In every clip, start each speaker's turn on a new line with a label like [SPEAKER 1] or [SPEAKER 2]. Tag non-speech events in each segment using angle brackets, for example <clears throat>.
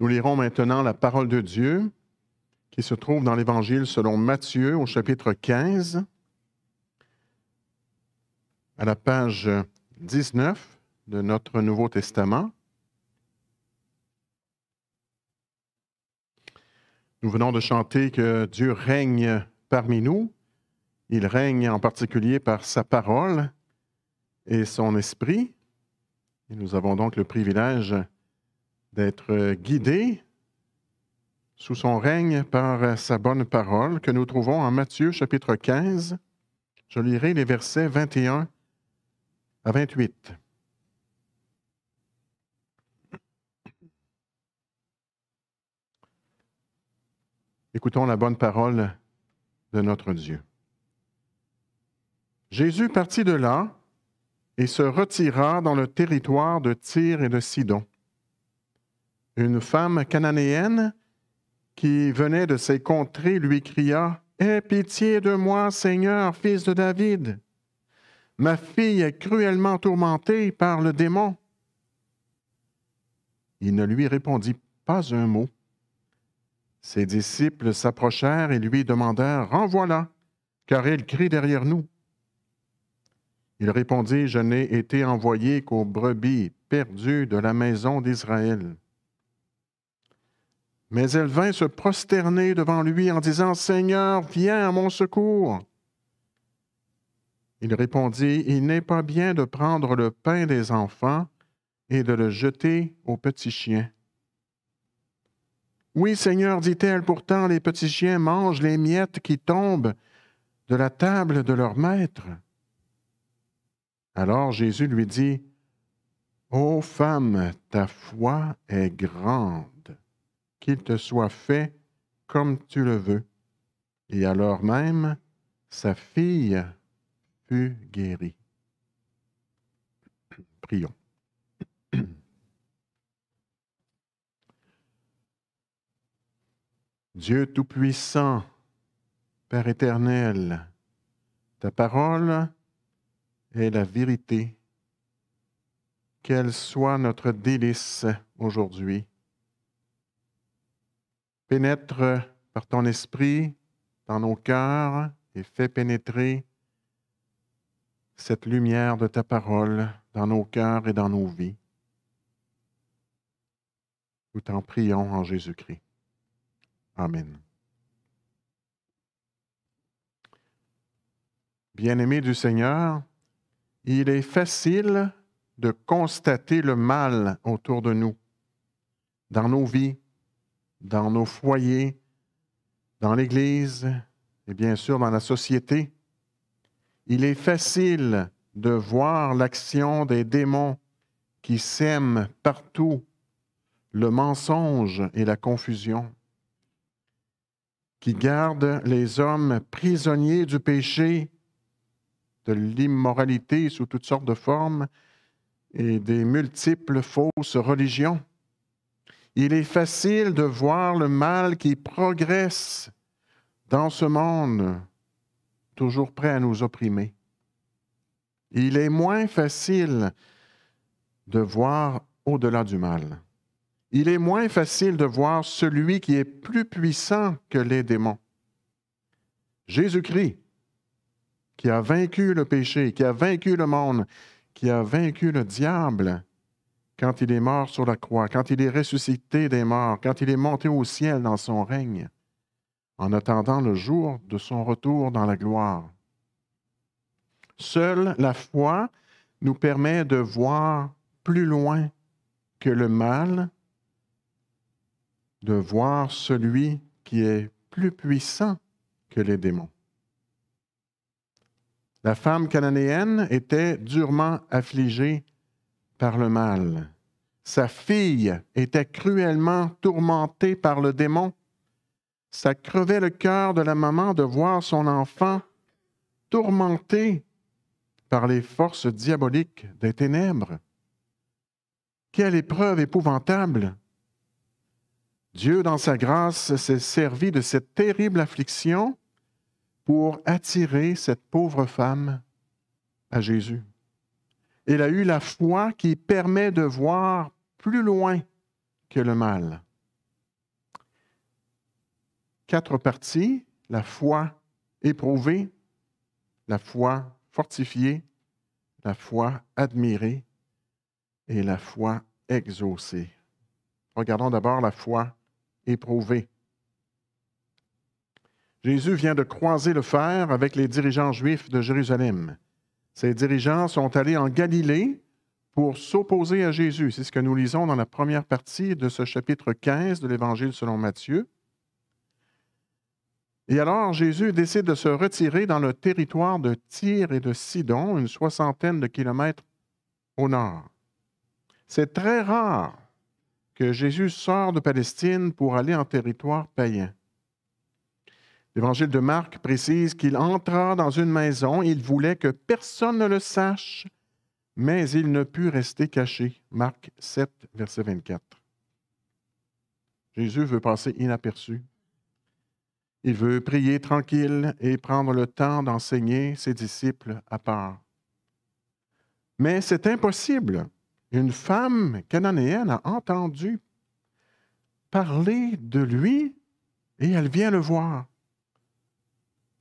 [SPEAKER 1] Nous lirons maintenant la parole de Dieu qui se trouve dans l'Évangile selon Matthieu au chapitre 15, à la page 19 de notre Nouveau Testament. Nous venons de chanter que Dieu règne parmi nous. Il règne en particulier par sa parole et son esprit. Et nous avons donc le privilège d'être euh, guidé sous son règne par euh, sa bonne parole que nous trouvons en Matthieu chapitre 15. Je lirai les versets 21 à 28. Écoutons la bonne parole de notre Dieu. Jésus partit de là et se retira dans le territoire de Tyr et de Sidon une femme cananéenne qui venait de ces contrées lui cria Aie pitié de moi, Seigneur, fils de David. Ma fille est cruellement tourmentée par le démon. Il ne lui répondit pas un mot. Ses disciples s'approchèrent et lui demandèrent Renvoie-la, car elle crie derrière nous. Il répondit Je n'ai été envoyé qu'aux brebis perdues de la maison d'Israël. Mais elle vint se prosterner devant lui en disant, Seigneur, viens à mon secours. Il répondit, Il n'est pas bien de prendre le pain des enfants et de le jeter aux petits chiens. Oui, Seigneur, dit-elle, pourtant les petits chiens mangent les miettes qui tombent de la table de leur maître. Alors Jésus lui dit, Ô femme, ta foi est grande qu'il te soit fait comme tu le veux. Et alors même, sa fille fut guérie. Prions. <clears throat> Dieu Tout-Puissant, Père éternel, ta parole est la vérité. Qu'elle soit notre délice aujourd'hui Pénètre par ton esprit dans nos cœurs et fais pénétrer cette lumière de ta parole dans nos cœurs et dans nos vies. Nous t'en prions en Jésus-Christ. Amen. bien aimé du Seigneur, il est facile de constater le mal autour de nous, dans nos vies, dans nos foyers, dans l'Église et bien sûr dans la société. Il est facile de voir l'action des démons qui sèment partout le mensonge et la confusion, qui gardent les hommes prisonniers du péché, de l'immoralité sous toutes sortes de formes et des multiples fausses religions. Il est facile de voir le mal qui progresse dans ce monde, toujours prêt à nous opprimer. Il est moins facile de voir au-delà du mal. Il est moins facile de voir celui qui est plus puissant que les démons. Jésus-Christ, qui a vaincu le péché, qui a vaincu le monde, qui a vaincu le diable, quand il est mort sur la croix, quand il est ressuscité des morts, quand il est monté au ciel dans son règne, en attendant le jour de son retour dans la gloire. Seule la foi nous permet de voir plus loin que le mal, de voir celui qui est plus puissant que les démons. La femme cananéenne était durement affligée par le mal. Sa fille était cruellement tourmentée par le démon. Ça crevait le cœur de la maman de voir son enfant tourmenté par les forces diaboliques des ténèbres. Quelle épreuve épouvantable! Dieu, dans sa grâce, s'est servi de cette terrible affliction pour attirer cette pauvre femme à Jésus. Il a eu la foi qui permet de voir plus loin que le mal. Quatre parties, la foi éprouvée, la foi fortifiée, la foi admirée et la foi exaucée. Regardons d'abord la foi éprouvée. Jésus vient de croiser le fer avec les dirigeants juifs de Jérusalem. Ses dirigeants sont allés en Galilée pour s'opposer à Jésus. C'est ce que nous lisons dans la première partie de ce chapitre 15 de l'Évangile selon Matthieu. Et alors Jésus décide de se retirer dans le territoire de Tyr et de Sidon, une soixantaine de kilomètres au nord. C'est très rare que Jésus sort de Palestine pour aller en territoire païen. L'évangile de Marc précise qu'il entra dans une maison, il voulait que personne ne le sache, mais il ne put rester caché. Marc 7, verset 24. Jésus veut passer inaperçu. Il veut prier tranquille et prendre le temps d'enseigner ses disciples à part. Mais c'est impossible. Une femme cananéenne a entendu parler de lui et elle vient le voir.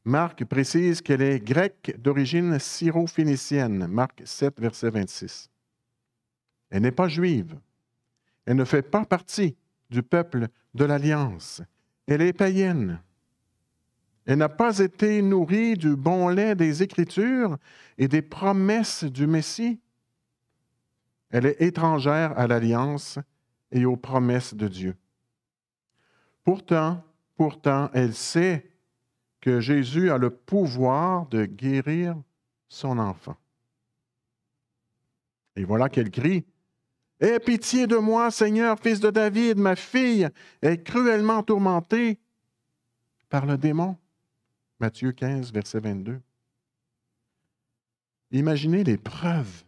[SPEAKER 1] Marc précise qu'elle est grecque d'origine syro-phénicienne, Marc 7, verset 26. Elle n'est pas juive. Elle ne fait pas partie du peuple de l'Alliance. Elle est païenne. Elle n'a pas été nourrie du bon lait des Écritures et des promesses du Messie. Elle est étrangère à l'Alliance et aux promesses de Dieu. Pourtant, pourtant, elle sait que Jésus a le pouvoir de guérir son enfant. Et voilà qu'elle crie Aie pitié de moi, Seigneur, fils de David, ma fille est cruellement tourmentée par le démon. Matthieu 15, verset 22. Imaginez l'épreuve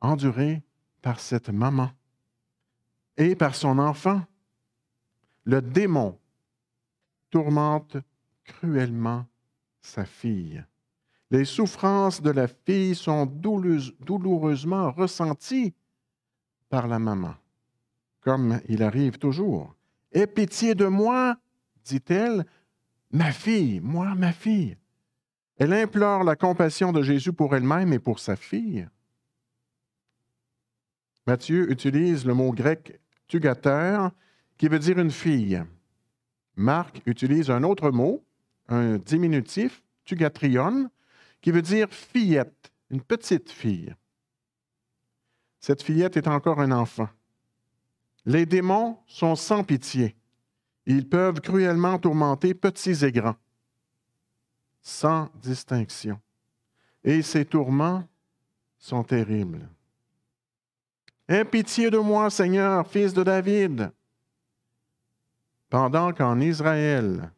[SPEAKER 1] endurée par cette maman et par son enfant. Le démon tourmente cruellement sa fille. Les souffrances de la fille sont douloureusement ressenties par la maman, comme il arrive toujours. Aie pitié de moi, dit-elle, ma fille, moi, ma fille. Elle implore la compassion de Jésus pour elle-même et pour sa fille. Matthieu utilise le mot grec tugater, qui veut dire une fille. Marc utilise un autre mot un diminutif, tugatrion, qui veut dire fillette, une petite fille. Cette fillette est encore un enfant. Les démons sont sans pitié. Ils peuvent cruellement tourmenter petits et grands, sans distinction. Et ces tourments sont terribles. Aie pitié de moi, Seigneur, fils de David. Pendant qu'en Israël,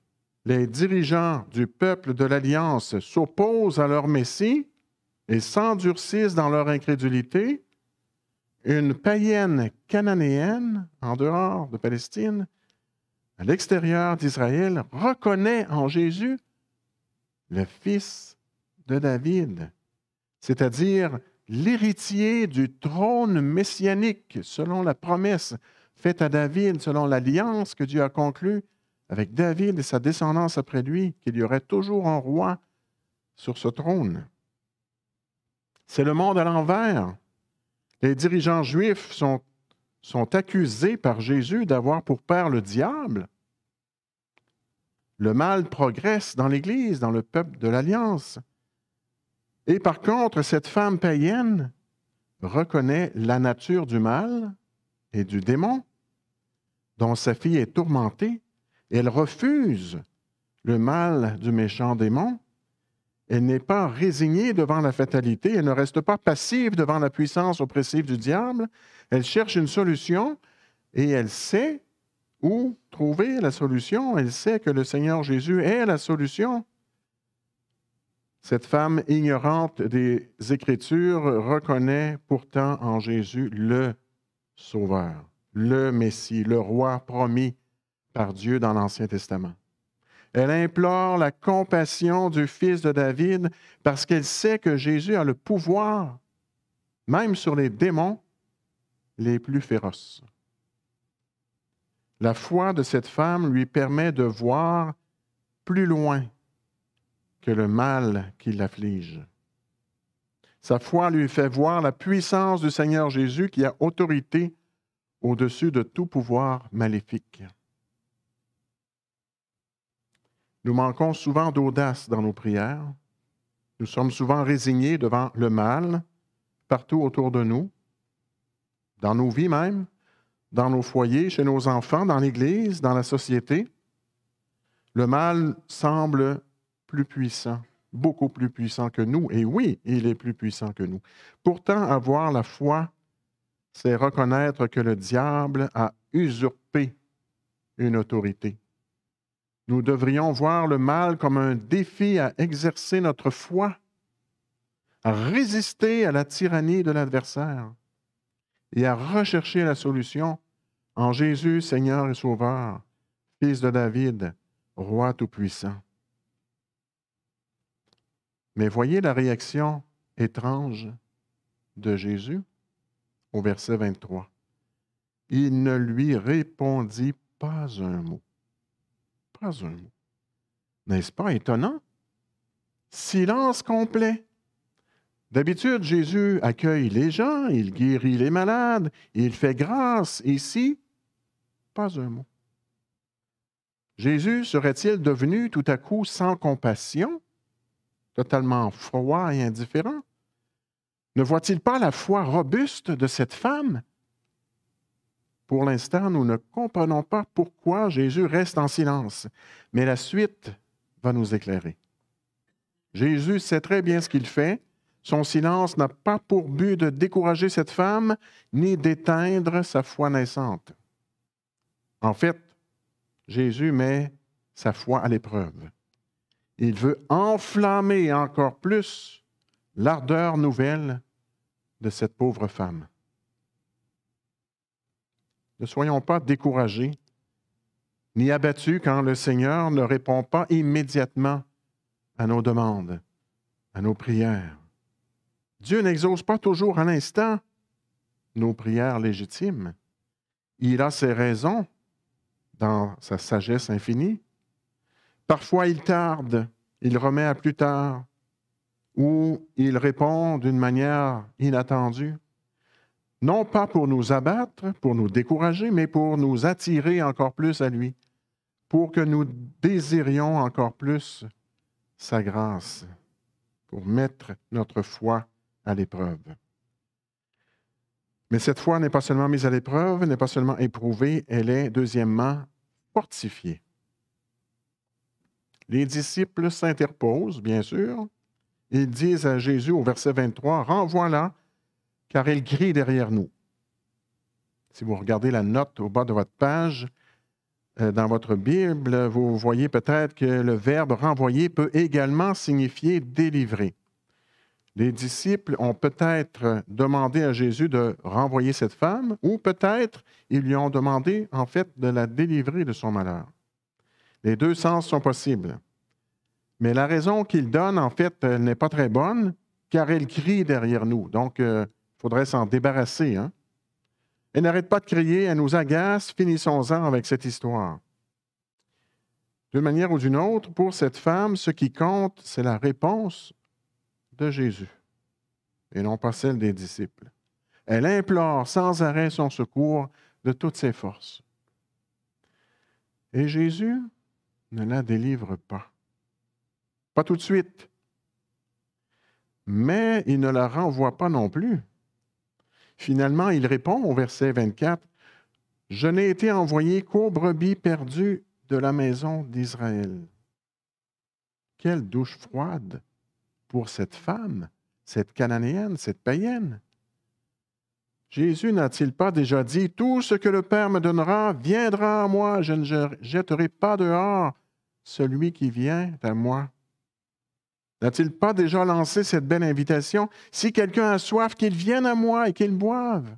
[SPEAKER 1] les dirigeants du peuple de l'Alliance s'opposent à leur Messie et s'endurcissent dans leur incrédulité, une païenne cananéenne, en dehors de Palestine, à l'extérieur d'Israël, reconnaît en Jésus le fils de David, c'est-à-dire l'héritier du trône messianique, selon la promesse faite à David, selon l'alliance que Dieu a conclue avec David et sa descendance après lui, qu'il y aurait toujours un roi sur ce trône. C'est le monde à l'envers. Les dirigeants juifs sont, sont accusés par Jésus d'avoir pour père le diable. Le mal progresse dans l'Église, dans le peuple de l'Alliance. Et par contre, cette femme païenne reconnaît la nature du mal et du démon dont sa fille est tourmentée elle refuse le mal du méchant démon. Elle n'est pas résignée devant la fatalité. Elle ne reste pas passive devant la puissance oppressive du diable. Elle cherche une solution et elle sait où trouver la solution. Elle sait que le Seigneur Jésus est la solution. Cette femme ignorante des Écritures reconnaît pourtant en Jésus le Sauveur, le Messie, le Roi promis, par Dieu dans l'Ancien Testament. Elle implore la compassion du fils de David parce qu'elle sait que Jésus a le pouvoir, même sur les démons les plus féroces. La foi de cette femme lui permet de voir plus loin que le mal qui l'afflige. Sa foi lui fait voir la puissance du Seigneur Jésus qui a autorité au-dessus de tout pouvoir maléfique. Nous manquons souvent d'audace dans nos prières. Nous sommes souvent résignés devant le mal partout autour de nous, dans nos vies même, dans nos foyers, chez nos enfants, dans l'Église, dans la société. Le mal semble plus puissant, beaucoup plus puissant que nous. Et oui, il est plus puissant que nous. Pourtant, avoir la foi, c'est reconnaître que le diable a usurpé une autorité nous devrions voir le mal comme un défi à exercer notre foi, à résister à la tyrannie de l'adversaire et à rechercher la solution en Jésus, Seigneur et Sauveur, Fils de David, Roi Tout-Puissant. Mais voyez la réaction étrange de Jésus au verset 23. Il ne lui répondit pas un mot un N'est-ce pas étonnant? Silence complet. D'habitude, Jésus accueille les gens, il guérit les malades, il fait grâce. Ici, pas un mot. Jésus serait-il devenu tout à coup sans compassion, totalement froid et indifférent? Ne voit-il pas la foi robuste de cette femme pour l'instant, nous ne comprenons pas pourquoi Jésus reste en silence, mais la suite va nous éclairer. Jésus sait très bien ce qu'il fait. Son silence n'a pas pour but de décourager cette femme ni d'éteindre sa foi naissante. En fait, Jésus met sa foi à l'épreuve. Il veut enflammer encore plus l'ardeur nouvelle de cette pauvre femme. Ne soyons pas découragés ni abattus quand le Seigneur ne répond pas immédiatement à nos demandes, à nos prières. Dieu n'exauce pas toujours à l'instant nos prières légitimes. Il a ses raisons dans sa sagesse infinie. Parfois il tarde, il remet à plus tard, ou il répond d'une manière inattendue non pas pour nous abattre, pour nous décourager, mais pour nous attirer encore plus à lui, pour que nous désirions encore plus sa grâce, pour mettre notre foi à l'épreuve. Mais cette foi n'est pas seulement mise à l'épreuve, n'est pas seulement éprouvée, elle est, deuxièmement, fortifiée. Les disciples s'interposent, bien sûr. Ils disent à Jésus au verset 23, Renvoie-la, car elle crie derrière nous. Si vous regardez la note au bas de votre page, euh, dans votre Bible, vous voyez peut-être que le verbe renvoyer peut également signifier délivrer. Les disciples ont peut-être demandé à Jésus de renvoyer cette femme, ou peut-être ils lui ont demandé en fait de la délivrer de son malheur. Les deux sens sont possibles. Mais la raison qu'il donne, en fait, euh, n'est pas très bonne, car elle crie derrière nous. Donc, euh, faudrait s'en débarrasser, hein? Elle n'arrête pas de crier, elle nous agace, finissons-en avec cette histoire. D'une manière ou d'une autre, pour cette femme, ce qui compte, c'est la réponse de Jésus et non pas celle des disciples. Elle implore sans arrêt son secours de toutes ses forces. Et Jésus ne la délivre pas. Pas tout de suite. Mais il ne la renvoie pas non plus. Finalement, il répond au verset 24, Je n'ai été envoyé qu'aux brebis perdues de la maison d'Israël. Quelle douche froide pour cette femme, cette cananéenne, cette païenne. Jésus n'a-t-il pas déjà dit, Tout ce que le Père me donnera viendra à moi, je ne jetterai pas dehors celui qui vient à moi. N'a-t-il pas déjà lancé cette belle invitation? Si quelqu'un a soif, qu'il vienne à moi et qu'il boive.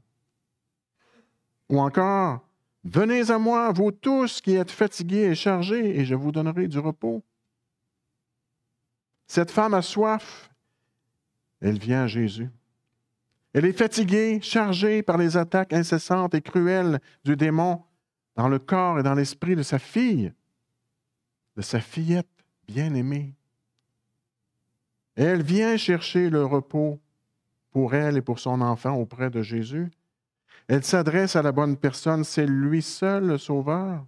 [SPEAKER 1] Ou encore, Venez à moi, vous tous qui êtes fatigués et chargés, et je vous donnerai du repos. Cette femme a soif, elle vient à Jésus. Elle est fatiguée, chargée par les attaques incessantes et cruelles du démon dans le corps et dans l'esprit de sa fille, de sa fillette bien-aimée. Elle vient chercher le repos pour elle et pour son enfant auprès de Jésus. Elle s'adresse à la bonne personne, c'est lui seul le Sauveur.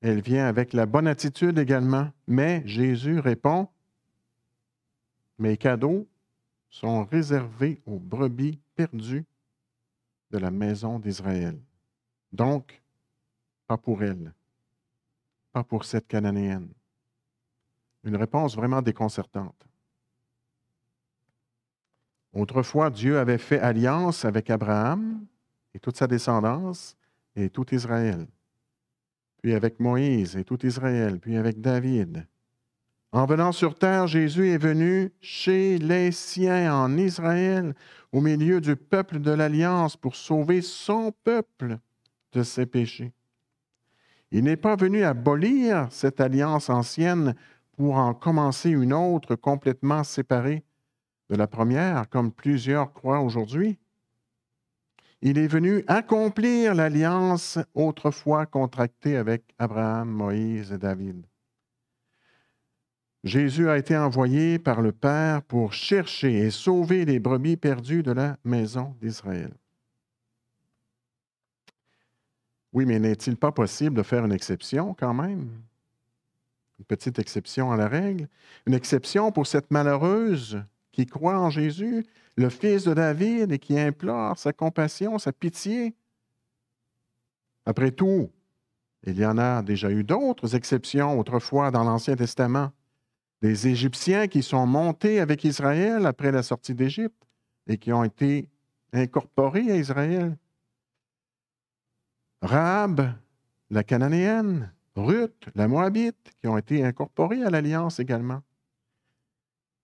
[SPEAKER 1] Elle vient avec la bonne attitude également, mais Jésus répond, Mes cadeaux sont réservés aux brebis perdues de la maison d'Israël. Donc, pas pour elle, pas pour cette Cananéenne. Une réponse vraiment déconcertante. Autrefois, Dieu avait fait alliance avec Abraham et toute sa descendance et tout Israël, puis avec Moïse et tout Israël, puis avec David. En venant sur terre, Jésus est venu chez les siens en Israël, au milieu du peuple de l'Alliance, pour sauver son peuple de ses péchés. Il n'est pas venu abolir cette alliance ancienne pour en commencer une autre complètement séparée, de la première, comme plusieurs croient aujourd'hui. Il est venu accomplir l'alliance autrefois contractée avec Abraham, Moïse et David. Jésus a été envoyé par le Père pour chercher et sauver les brebis perdues de la maison d'Israël. Oui, mais n'est-il pas possible de faire une exception quand même? Une petite exception à la règle. Une exception pour cette malheureuse qui croit en Jésus, le fils de David, et qui implore sa compassion, sa pitié. Après tout, il y en a déjà eu d'autres exceptions autrefois dans l'Ancien Testament. Des Égyptiens qui sont montés avec Israël après la sortie d'Égypte et qui ont été incorporés à Israël. Rahab, la Cananéenne, Ruth, la Moabite, qui ont été incorporés à l'Alliance également.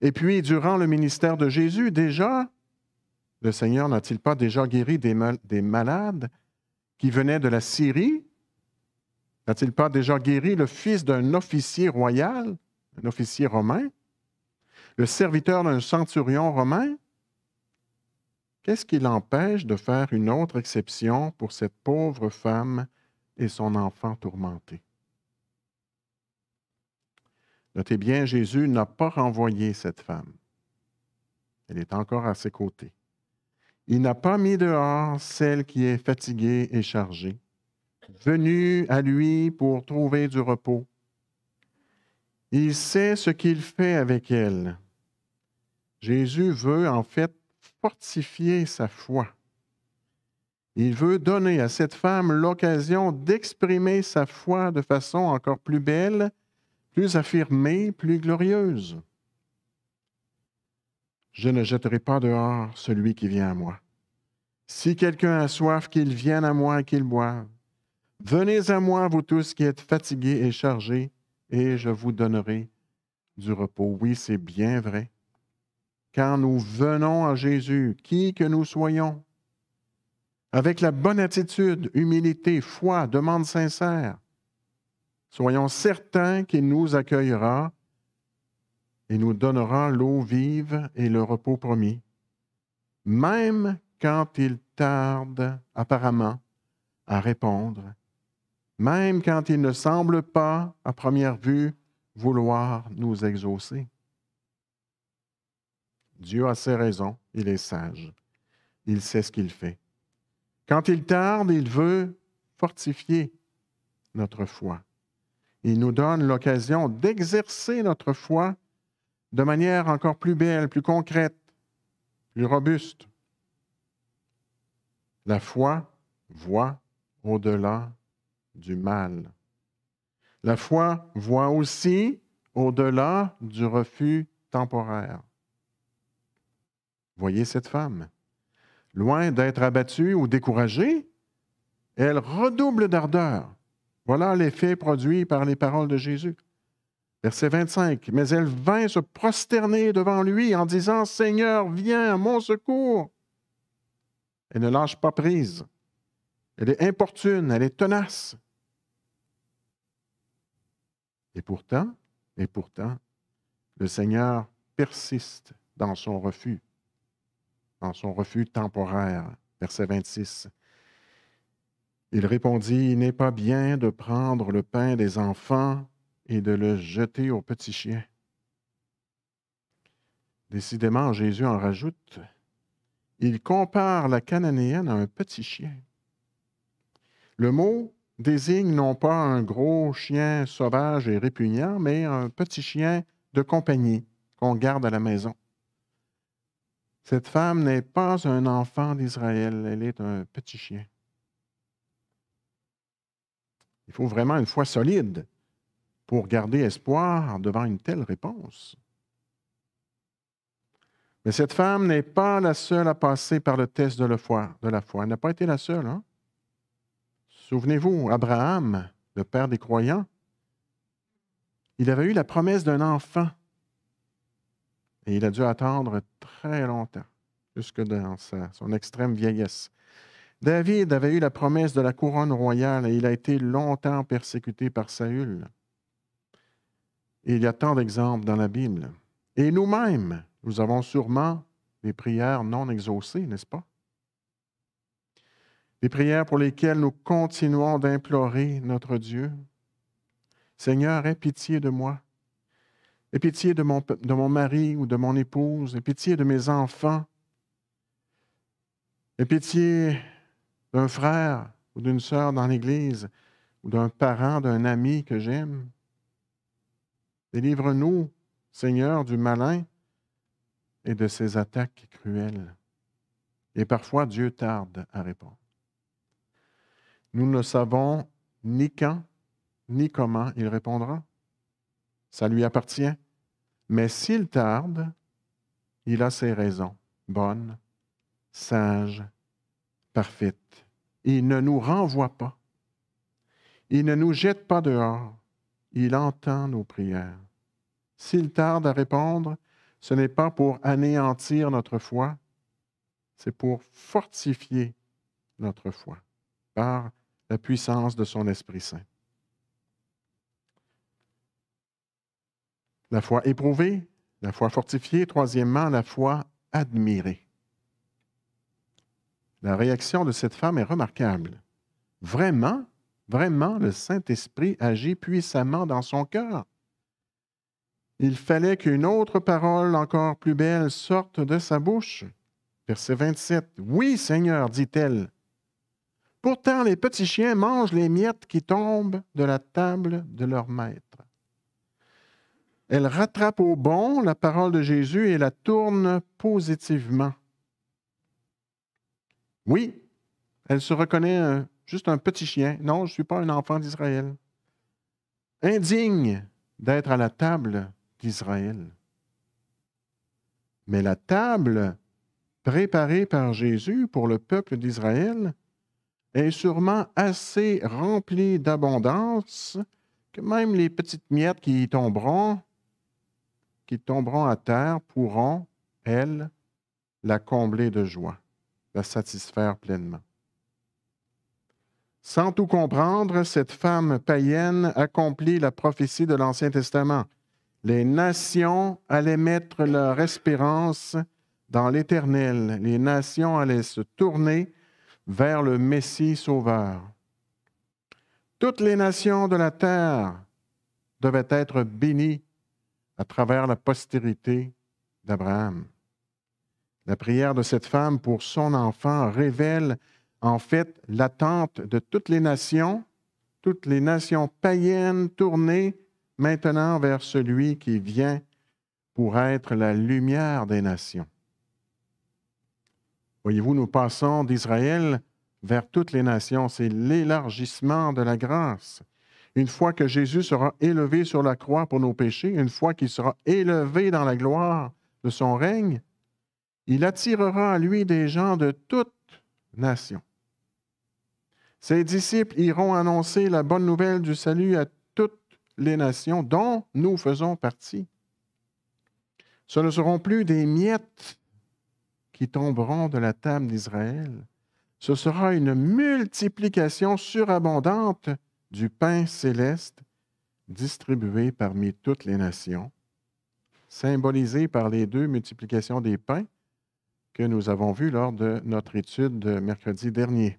[SPEAKER 1] Et puis, durant le ministère de Jésus, déjà, le Seigneur n'a-t-il pas déjà guéri des, malades qui venaient de la Syrie? N'a-t-il pas déjà guéri le fils d'un officier royal, un officier romain? le serviteur d'un centurion romain, qu'est-ce qui l'empêche de faire une autre exception pour cette pauvre femme et son enfant tourmenté? Notez bien, Jésus n'a pas renvoyé cette femme. Elle est encore à ses côtés. Il n'a pas mis dehors celle qui est fatiguée et chargée, venue à lui pour trouver du repos. Il sait ce qu'il fait avec elle. Jésus veut en fait fortifier sa foi. Il veut donner à cette femme l'occasion d'exprimer sa foi de façon encore plus belle plus affirmée, plus glorieuse. Je ne jetterai pas dehors celui qui vient à moi. Si quelqu'un a soif, qu'il vienne à moi et qu'il boive. Venez à moi, vous tous qui êtes fatigués et chargés, et je vous donnerai du repos. Oui, c'est bien vrai. Quand nous venons à Jésus, qui que nous soyons, avec la bonne attitude, humilité, foi, demande sincère, Soyons certains qu'il nous accueillera et nous donnera l'eau vive et le repos promis, même quand il tarde apparemment à répondre, même quand il ne semble pas, à première vue, vouloir nous exaucer. Dieu a ses raisons, il est sage, il sait ce qu'il fait. Quand il tarde, il veut fortifier notre foi. Il nous donne l'occasion d'exercer notre foi de manière encore plus belle, plus concrète, plus robuste. La foi voit au-delà du mal. La foi voit aussi au-delà du refus temporaire. Voyez cette femme. Loin d'être abattue ou découragée, elle redouble d'ardeur. Voilà l'effet produit par les paroles de Jésus. Verset 25. Mais elle vint se prosterner devant lui en disant Seigneur, viens à mon secours. Elle ne lâche pas prise. Elle est importune, elle est tenace. Et pourtant, et pourtant, le Seigneur persiste dans son refus, dans son refus temporaire. Verset 26. Il répondit, Il n'est pas bien de prendre le pain des enfants et de le jeter aux petits chiens. Décidément, Jésus en rajoute, il compare la cananéenne à un petit chien. Le mot désigne non pas un gros chien sauvage et répugnant, mais un petit chien de compagnie qu'on garde à la maison. Cette femme n'est pas un enfant d'Israël, elle est un petit chien. Il faut vraiment une foi solide pour garder espoir devant une telle réponse. Mais cette femme n'est pas la seule à passer par le test de la foi. Elle n'a pas été la seule. Hein. Souvenez-vous, Abraham, le père des croyants, il avait eu la promesse d'un enfant. Et il a dû attendre très longtemps, jusque dans son extrême vieillesse. David avait eu la promesse de la couronne royale et il a été longtemps persécuté par Saül. il y a tant d'exemples dans la Bible. Et nous-mêmes, nous avons sûrement des prières non exaucées, n'est-ce pas? Des prières pour lesquelles nous continuons d'implorer notre Dieu. Seigneur, aie pitié de moi. Aie pitié de mon, de mon mari ou de mon épouse. Aie pitié de mes enfants. Aie pitié d'un frère ou d'une sœur dans l'Église ou d'un parent, d'un ami que j'aime. Délivre-nous, Seigneur, du malin et de ses attaques cruelles. Et parfois Dieu tarde à répondre. Nous ne savons ni quand, ni comment il répondra. Ça lui appartient. Mais s'il tarde, il a ses raisons, bonnes, sages, parfaites il ne nous renvoie pas. Il ne nous jette pas dehors. Il entend nos prières. S'il tarde à répondre, ce n'est pas pour anéantir notre foi, c'est pour fortifier notre foi par la puissance de son Esprit Saint. La foi éprouvée, la foi fortifiée, troisièmement, la foi admirée. La réaction de cette femme est remarquable. Vraiment, vraiment, le Saint-Esprit agit puissamment dans son cœur. Il fallait qu'une autre parole encore plus belle sorte de sa bouche. Verset 27. Oui, Seigneur, dit-elle. Pourtant, les petits chiens mangent les miettes qui tombent de la table de leur maître. Elle rattrape au bon la parole de Jésus et la tourne positivement. Oui, elle se reconnaît euh, juste un petit chien. Non, je ne suis pas un enfant d'Israël. Indigne d'être à la table d'Israël. Mais la table préparée par Jésus pour le peuple d'Israël est sûrement assez remplie d'abondance que même les petites miettes qui y tomberont, qui tomberont à terre, pourront, elles, la combler de joie la satisfaire pleinement. Sans tout comprendre, cette femme païenne accomplit la prophétie de l'Ancien Testament. Les nations allaient mettre leur espérance dans l'Éternel. Les nations allaient se tourner vers le Messie Sauveur. Toutes les nations de la terre devaient être bénies à travers la postérité d'Abraham. La prière de cette femme pour son enfant révèle en fait l'attente de toutes les nations, toutes les nations païennes tournées maintenant vers celui qui vient pour être la lumière des nations. Voyez-vous, nous passons d'Israël vers toutes les nations. C'est l'élargissement de la grâce. Une fois que Jésus sera élevé sur la croix pour nos péchés, une fois qu'il sera élevé dans la gloire de son règne, il attirera à lui des gens de toutes nations. Ses disciples iront annoncer la bonne nouvelle du salut à toutes les nations dont nous faisons partie. Ce ne seront plus des miettes qui tomberont de la table d'Israël. Ce sera une multiplication surabondante du pain céleste distribué parmi toutes les nations, symbolisé par les deux multiplications des pains que nous avons vu lors de notre étude de mercredi dernier.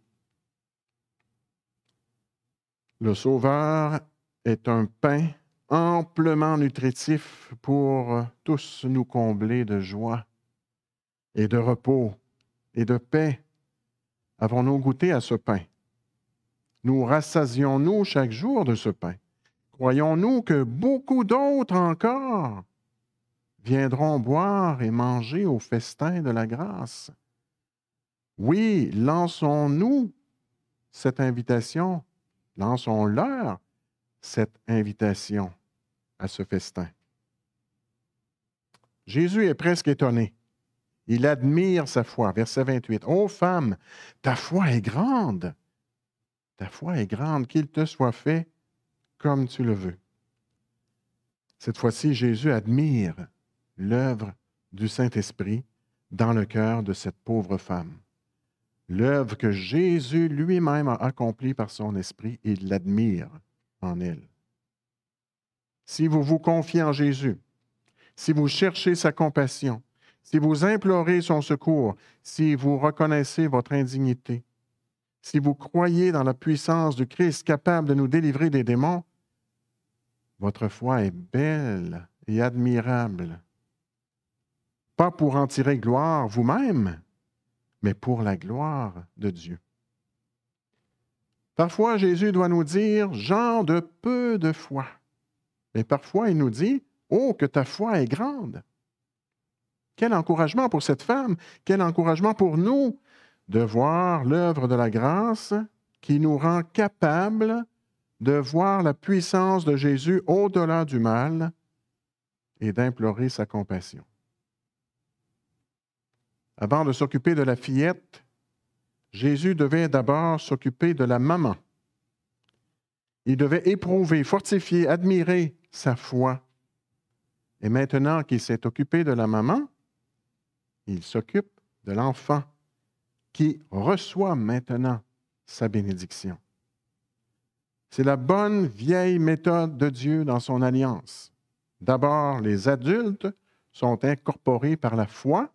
[SPEAKER 1] Le Sauveur est un pain amplement nutritif pour tous nous combler de joie et de repos et de paix. Avons-nous goûté à ce pain? Nous rassasions-nous chaque jour de ce pain? Croyons-nous que beaucoup d'autres encore viendront boire et manger au festin de la grâce. Oui, lançons-nous cette invitation, lançons-leur cette invitation à ce festin. Jésus est presque étonné. Il admire sa foi. Verset 28. Ô femme, ta foi est grande. Ta foi est grande, qu'il te soit fait comme tu le veux. Cette fois-ci, Jésus admire l'œuvre du Saint-Esprit dans le cœur de cette pauvre femme. L'œuvre que Jésus lui-même a accomplie par son esprit, et l'admire en elle. Si vous vous confiez en Jésus, si vous cherchez sa compassion, si vous implorez son secours, si vous reconnaissez votre indignité, si vous croyez dans la puissance du Christ capable de nous délivrer des démons, votre foi est belle et admirable pas pour en tirer gloire vous-même, mais pour la gloire de Dieu. Parfois, Jésus doit nous dire, genre de peu de foi. Mais parfois, il nous dit, oh, que ta foi est grande. Quel encouragement pour cette femme, quel encouragement pour nous de voir l'œuvre de la grâce qui nous rend capables de voir la puissance de Jésus au-delà du mal et d'implorer sa compassion. Avant de s'occuper de la fillette, Jésus devait d'abord s'occuper de la maman. Il devait éprouver, fortifier, admirer sa foi. Et maintenant qu'il s'est occupé de la maman, il s'occupe de l'enfant qui reçoit maintenant sa bénédiction. C'est la bonne vieille méthode de Dieu dans son alliance. D'abord, les adultes sont incorporés par la foi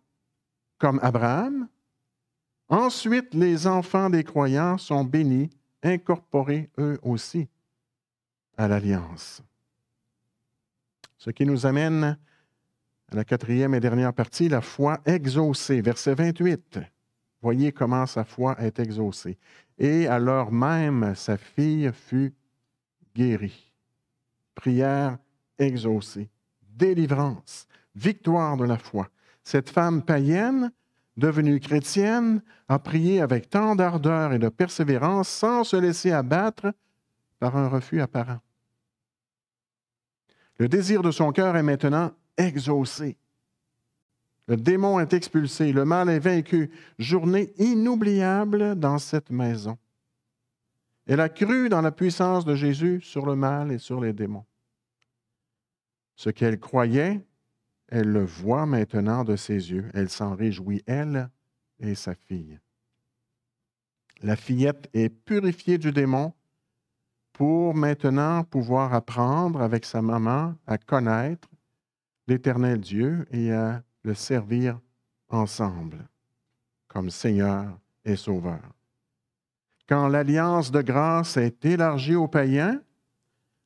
[SPEAKER 1] comme Abraham. Ensuite, les enfants des croyants sont bénis, incorporés eux aussi à l'alliance. Ce qui nous amène à la quatrième et dernière partie, la foi exaucée, verset 28. Voyez comment sa foi est exaucée. Et alors même, sa fille fut guérie. Prière exaucée, délivrance, victoire de la foi, cette femme païenne, devenue chrétienne, a prié avec tant d'ardeur et de persévérance sans se laisser abattre par un refus apparent. Le désir de son cœur est maintenant exaucé. Le démon est expulsé, le mal est vaincu. Journée inoubliable dans cette maison. Elle a cru dans la puissance de Jésus sur le mal et sur les démons. Ce qu'elle croyait elle le voit maintenant de ses yeux. Elle s'en réjouit, elle et sa fille. La fillette est purifiée du démon pour maintenant pouvoir apprendre avec sa maman à connaître l'éternel Dieu et à le servir ensemble comme Seigneur et Sauveur. Quand l'alliance de grâce est élargie aux païens,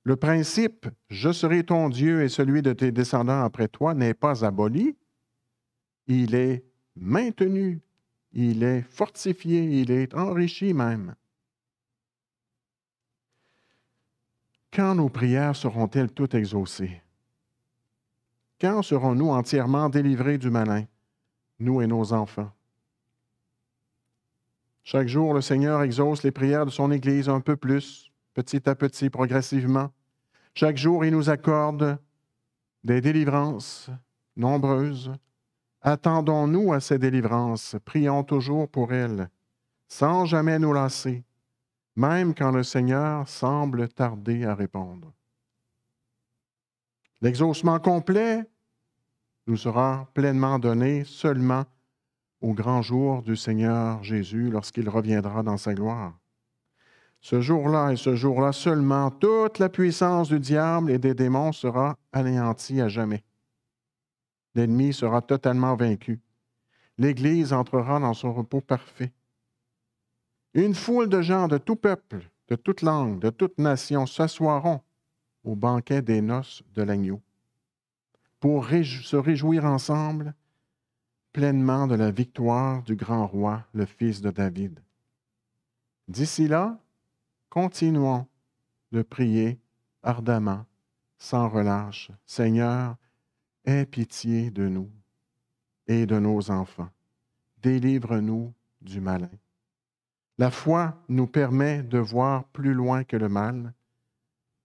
[SPEAKER 1] le principe Je serai ton Dieu et celui de tes descendants après toi n'est pas aboli, il est maintenu, il est fortifié, il est enrichi même. Quand nos prières seront-elles toutes exaucées? Quand serons-nous entièrement délivrés du malin, nous et nos enfants? Chaque jour, le Seigneur exauce les prières de son Église un peu plus petit à petit, progressivement. Chaque jour, il nous accorde des délivrances nombreuses. Attendons-nous à ces délivrances, prions toujours pour elles, sans jamais nous lasser, même quand le Seigneur semble tarder à répondre. L'exaucement complet nous sera pleinement donné seulement au grand jour du Seigneur Jésus lorsqu'il reviendra dans sa gloire. Ce jour-là et ce jour-là seulement, toute la puissance du diable et des démons sera anéantie à jamais. L'ennemi sera totalement vaincu. L'Église entrera dans son repos parfait. Une foule de gens de tout peuple, de toute langue, de toute nation s'assoiront au banquet des noces de l'agneau pour se réjouir ensemble pleinement de la victoire du grand roi, le fils de David. D'ici là, continuons de prier ardemment, sans relâche. Seigneur, aie pitié de nous et de nos enfants. Délivre-nous du malin. La foi nous permet de voir plus loin que le mal.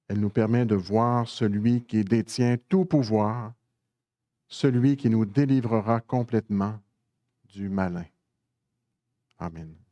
[SPEAKER 1] Elle nous permet de voir celui qui détient tout pouvoir, celui qui nous délivrera complètement du malin. Amen.